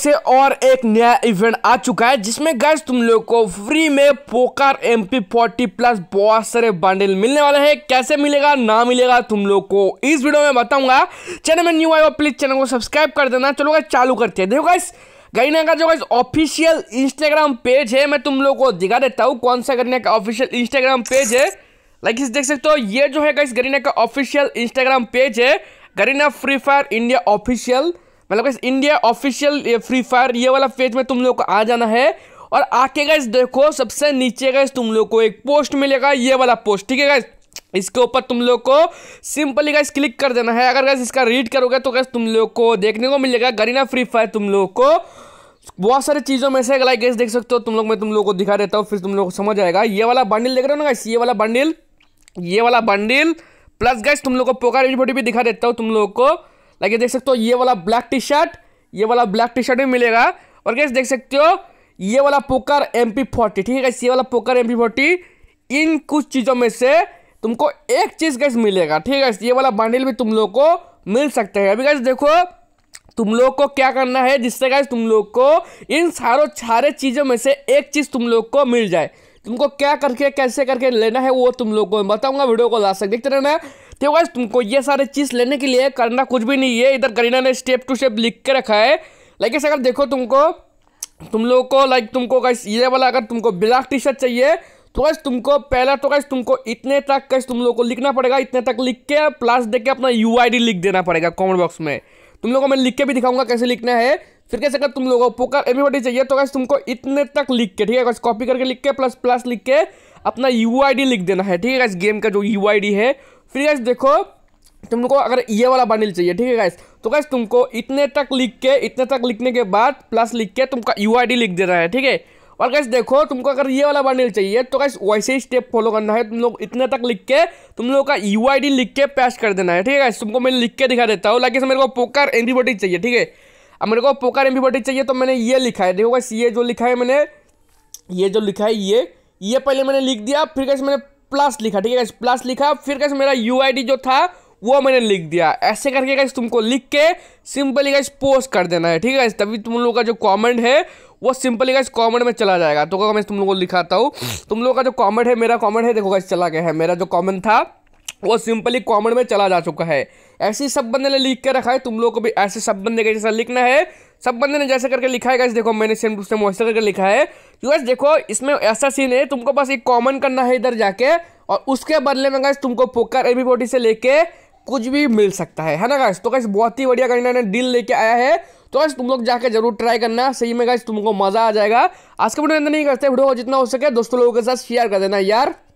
से और एक नया इवेंट आ चुका है जिसमें गैस तुम लोग को फ्री में poker M P forty plus बहुत सारे बंडल मिलने वाले हैं कैसे मिलेगा ना मिलेगा तुम लोग को इस वीडियो में बताऊंगा चैनल में न्यू आए प्लीज चैनल को सब्सक्राइब कर देना चलो गैस चालू करते हैं देखो गैस गरीना का जो गाइस ऑफिशियल इंस्टाग्राम पेज है मैं तुम लोग को दिखा देता हूँ कौन सा गरीना का ऑफिशियल इंस्टाग्राम पेज है लाइक इस देख सकते हो ये जो है गाइस गरीना का ऑफिशियल इंस्टाग्राम पेज है Garena free fire India official मतलब गैस इंडिया ऑफिशियल फ्री फायर ये वाला पेज में तुम लोग को आ जाना है और आके गए देखो सबसे नीचे गए तुम लोग को एक पोस्ट मिलेगा ये वाला पोस्ट ठीक है गैस इसके ऊपर तुम लोग को सिंपली गैस क्लिक कर देना है अगर गैस इसका रीड करोगे तो गैस तुम लोग को देखने को मिलेगा गरीना फ्री फायर तुम लोग को बहुत सारी चीज़ों में से लाइक गैस देख सकते हो तुम लोग मैं तुम लोग को दिखा देता हूँ फिर तुम लोग को समझ आएगा ये वाला बंडल देख रहे हो ना गैस ये वाला बंडल ये वाला बंडल प्लस गैस तुम लोग को पोकार भी दिखा देता हूँ तुम लोग को लाइक देख सकते हो ये वाला ब्लैक टी शर्ट ये वाला ब्लैक टी शर्ट भी मिलेगा और कैसे देख सकते हो ये वाला पोकर एम पी फोर्टी ठीक है ये वाला पोकर एम पी फोर्टी इन कुछ चीज़ों में से तुमको एक चीज़ कैसे मिलेगा ठीक है ये वाला बंडल भी तुम लोग को मिल सकते है अभी कैसे देखो तुम लोग को क्या करना है जिससे गैस तुम लोग को इन सारों सारे चीज़ों में से एक चीज़ तुम लोग को मिल जाए तुमको क्या करके कैसे करके लेना है वो तुम लोग को बताऊंगा वीडियो को लास्ट तक देखते रहना देखो गाइस तुमको ये सारे चीज़ लेने के लिए करना कुछ भी नहीं है इधर करीना ने स्टेप टू स्टेप लिख के रखा है लाइक अगर देखो तुमको तुम लोगों को लाइक तुमको गाइस ये वाला अगर तुमको ब्लैक टी शर्ट चाहिए तो गैस तुमको पहला तो गैस तुमको इतने तक कैसे तुम लोग को लिखना पड़ेगा इतने तक लिख के प्लस देख के अपना यू लिख देना पड़ेगा कॉमेंट बॉक्स में तुम लोगों को मैं लिख के भी दिखाऊंगा कैसे लिखना है फिर कैसे अगर तुम लोगों को पोकर एवरीबॉडी चाहिए तो गैस तुमको इतने तक लिख के ठीक है कॉपी करके लिख के प्लस प्लस लिख के अपना यू लिख देना है ठीक है गैस गेम का जो यू है फिर गैस देखो तुमको अगर ये वाला बंडल चाहिए ठीक है गैस तो गैस तुमको इतने तक लिख के इतने तक लिखने के बाद प्लस लिख के तुमका यू लिख देना है ठीक है और गैस देखो तुमको अगर ये वाला बंडल चाहिए तो गैस वैसे ही स्टेप फॉलो करना है तुम लोग इतने तक लिख के तुम लोग का यू लिख के पैस कर देना है ठीक है गैस तुमको मैं लिख के दिखा देता हूँ लाइक मेरे को पोकर एंटीबॉडी चाहिए ठीक है अब मेरे को पोकर एंटीबॉडी चाहिए तो मैंने ये लिखा है देखो गैस ये जो लिखा है मैंने ये जो लिखा है ये ये पहले मैंने लिख दिया फिर गैस मैंने प्लस लिखा ठीक है प्लस लिखा फिर कैसे मेरा यू जो था वो मैंने लिख दिया ऐसे करके गाइस तुमको लिख के सिंपली गाइस पोस्ट कर देना है ठीक है तभी तुम लोग का जो कमेंट है वो सिंपली गाइस कमेंट में चला जाएगा तो मैं तुम लोगों को लिखाता हूँ तुम लोगों का जो कमेंट है मेरा कमेंट है देखो गाइस चला गया है मेरा जो कमेंट था वो सिंपली कॉमेंट में चला जा चुका है ऐसे सब बंदे ने लिख के रखा है तुम लोग को भी ऐसे सब बंदे का जैसा लिखना है सब बंदे ने जैसे करके लिखा है देखो मैंने सेम से वैसे करके लिखा है यूएस देखो इसमें ऐसा सीन है तुमको बस एक कॉमन करना है इधर जाके और उसके बदले में गए तुमको पोकर ए से लेके कुछ भी मिल सकता है है ना गाइस तो गाइस बहुत ही बढ़िया कहीं ने डील लेके आया है तो गाइस तुम लोग जाके जरूर ट्राई करना सही में गाइस तुमको मजा आ जाएगा आज का वीडियो नहीं करते तो वीडियो जितना हो सके दोस्तों लोगों के साथ शेयर कर देना यार